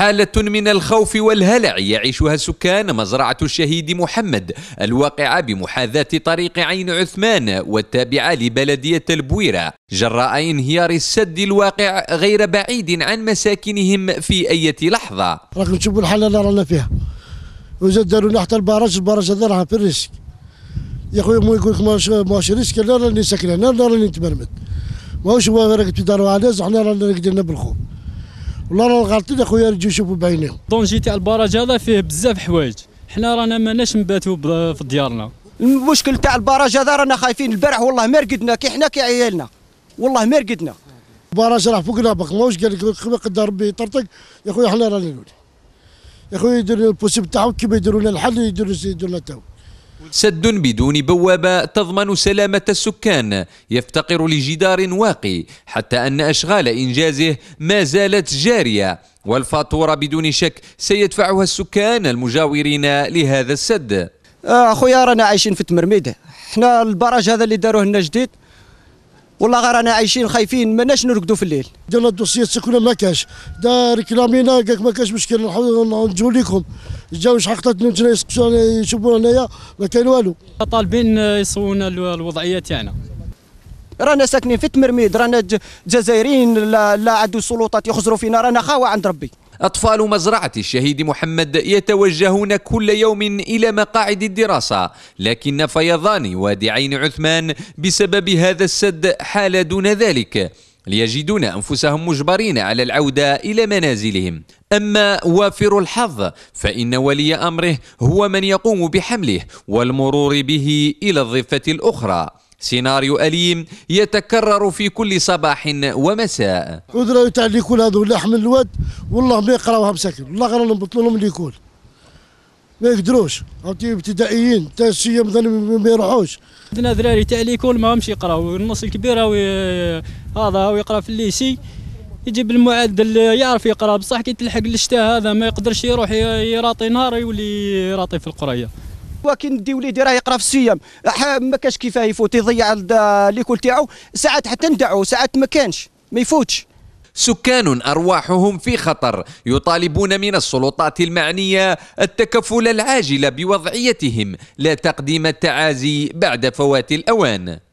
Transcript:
حالة من الخوف والهلع يعيشها سكان مزرعة الشهيد محمد الواقعة بمحاذاة طريق عين عثمان والتابعة لبلدية البويرة جراء انهيار السد الواقع غير بعيد عن مساكنهم في أي لحظة راكم تشوفوا الحالة اللي رانا فيها وزاد داروا لنا حتى البراج البراج هذا راه في الريسك يا خويا مو يقول لك ماهوش ريسك لا راني ساكن هنا لا راني تبرمد ماهوش هو راك تداروا على حنا رانا قدرنا بالخوف والله راه الغالطين اخويا رجعوا يشوفوا بعينيهم طونجي تاع البراج هذا فيه بزاف حوايج حنا رانا ماناش نباتوا في ديارنا المشكل تاع البراج هذا رانا خايفين البارح والله ما رقدنا كي حنا كي عيالنا والله ما رقدنا البراج راه فوقنا الله واش قال لك قد ربي يطرطق يا خويا حنا رانا نولي يا خويا يديروا البوسيب تاعهم كيما يديروا لنا الحل يديروا يديروا لنا تاو سد بدون بوابة تضمن سلامة السكان يفتقر لجدار واقي حتى أن أشغال إنجازه ما زالت جارية والفاتورة بدون شك سيدفعها السكان المجاورين لهذا السد آه، أخويا رانا عايشين في تمرميدة احنا البراج هذا اللي داروه لنا جديد والله غير انا عايشين خايفين ماناش نرقدوا في الليل ديال الدوسيات السكنه ما كاش دا ريكلامينا قالك ما كاش مشكل نجيو لكم جاو شحال قطات يشوفوا هنايا ما كاين والو طالبين يصونا الوضعيه تاعنا رانا ساكنين في التمرميد رانا جزائريين لا, لا عندو السلطات يخزروا فينا رانا خاوه عند ربي أطفال مزرعة الشهيد محمد يتوجهون كل يوم إلى مقاعد الدراسة لكن فيضان وادي عين عثمان بسبب هذا السد حال دون ذلك ليجدون أنفسهم مجبرين على العودة إلى منازلهم أما وافر الحظ فإن ولي أمره هو من يقوم بحمله والمرور به إلى الضفة الأخرى سيناريو أليم يتكرر في كل صباح ومساء ودراو تاع الليكول هذو لحم الواد والله ما يقراوها مساكن والله غير نبطلوا لهم الليكول ما يقدروش عرفتي ابتدائيين حتى مثلا ما يروحوش عندنا دراري تاع الليكول ما همش يقراو النص الكبير هذا ويقرا في الليسي يجيب المعدل يعرف يقرا بصح كي تلحق الشتاء هذا ما يقدرش يروح يراطي نهار يولي يراطي في القريه ولكن دي وليدي راه يقرا في السيام ما كاش كيفاه يفوت يضيع ليكول تاعو ساعات حتى ندعو ساعات ما كانش ما يفوتش سكان أرواحهم في خطر يطالبون من السلطات المعنية التكفل العاجل بوضعيتهم لا تقديم التعازي بعد فوات الأوان